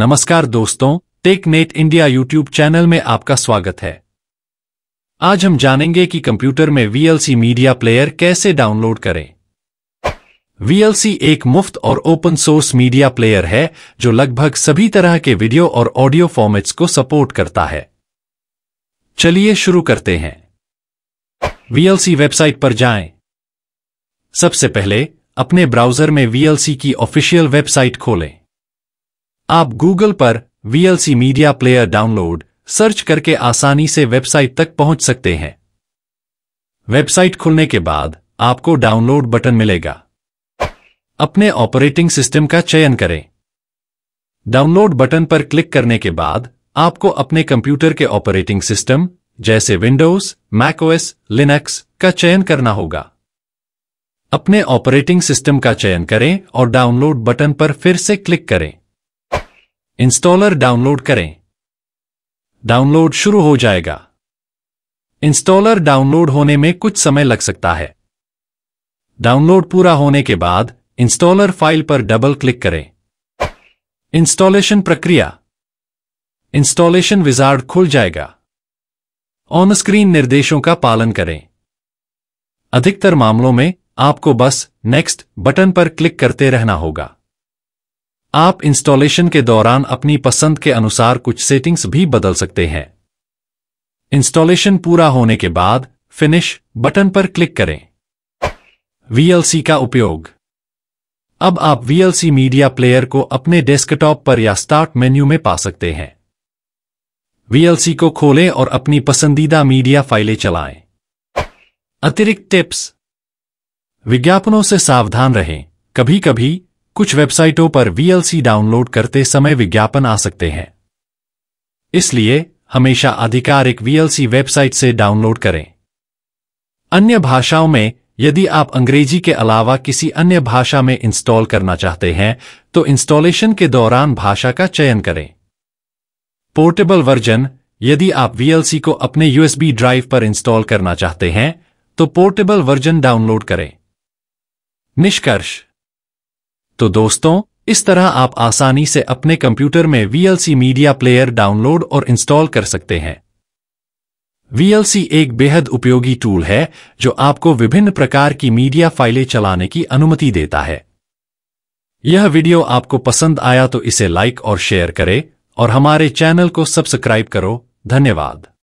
नमस्कार दोस्तों tech net India YouTube channel में आपका स्वागत है आज हम जानेंगे कि कंप्यूटर में वीएलसी मीडिया प्लेयर कैसे डाउनलोड करें वीएलसी एक मुफ्त और ओपन सोर्स मीडिया प्लेयर है जो लगभग सभी तरह के वीडियो और ऑडियो फॉर्मेट्स को सपोर्ट करता है चलिए शुरू करते हैं वीएलसी वेबसाइट पर जाए सबसे पहले अपने ब्राउजर में वीएलसी की ऑफिशियल वेबसाइट खोलें आप गूगल पर VLC media player download search करके आसानी से वेबसाइट तक पहुंच सकते हैं वेबसाइट खुलने के बाद आपको डाउनलोड बटन मिलेगा अपने ऑपरेटिंग सिस्टम का चयन करें डाउनलोड बटन पर क्लिक करने के बाद आपको अपने कंप्यूटर के ऑपरेटिंग सिस्टम जैसे विंडोज मैकोएस लिनक्स का चयन करना होगा अपने ऑपरेटिंग सिस्टम का चयन करें और डाउनलोड बटन पर फिर से क्लिक करें इंस्टॉलर डाउनलोड करें डाउनलोड शुरू हो जाएगा इंस्टॉलर डाउनलोड होने में कुछ समय लग सकता है डाउनलोड पूरा होने के बाद इंस्टॉलर फाइल पर डबल क्लिक करें इंस्टॉलेशन प्रक्रिया इंस्टॉलेशन विजार्ड खुल जाएगा ऑन स्क्रीन निर्देशों का पालन करें अधिकतर मामलों में आपको बस नेक्स्ट बटन पर क्लिक करते रहना होगा आप इंस्टॉलेशन के दौरान अपनी पसंद के अनुसार कुछ सेटिंग्स भी बदल सकते हैं इंस्टॉलेशन पूरा होने के बाद फिनिश बटन पर क्लिक करें VLC का उपयोग अब आप VLC मीडिया प्लेयर को अपने डेस्कटॉप पर या स्टार्ट मेन्यू में पा सकते हैं VLC को खोलें और अपनी पसंदीदा मीडिया फाइलें चलाएं। अतिरिक्त टिप्स विज्ञापनों से सावधान रहें कभी कभी कुछ वेबसाइटों पर वीएलसी डाउनलोड करते समय विज्ञापन आ सकते हैं इसलिए हमेशा आधिकारिक वीएलसी वेबसाइट से डाउनलोड करें अन्य भाषाओं में यदि आप अंग्रेजी के अलावा किसी अन्य भाषा में इंस्टॉल करना चाहते हैं तो इंस्टॉलेशन के दौरान भाषा का चयन करें पोर्टेबल वर्जन यदि आप वीएलसी को अपने यूएसबी ड्राइव पर इंस्टॉल करना चाहते हैं तो पोर्टेबल वर्जन डाउनलोड करें निष्कर्ष तो दोस्तों इस तरह आप आसानी से अपने कंप्यूटर में VLC मीडिया प्लेयर डाउनलोड और इंस्टॉल कर सकते हैं VLC एक बेहद उपयोगी टूल है जो आपको विभिन्न प्रकार की मीडिया फाइलें चलाने की अनुमति देता है यह वीडियो आपको पसंद आया तो इसे लाइक और शेयर करें और हमारे चैनल को सब्सक्राइब करो धन्यवाद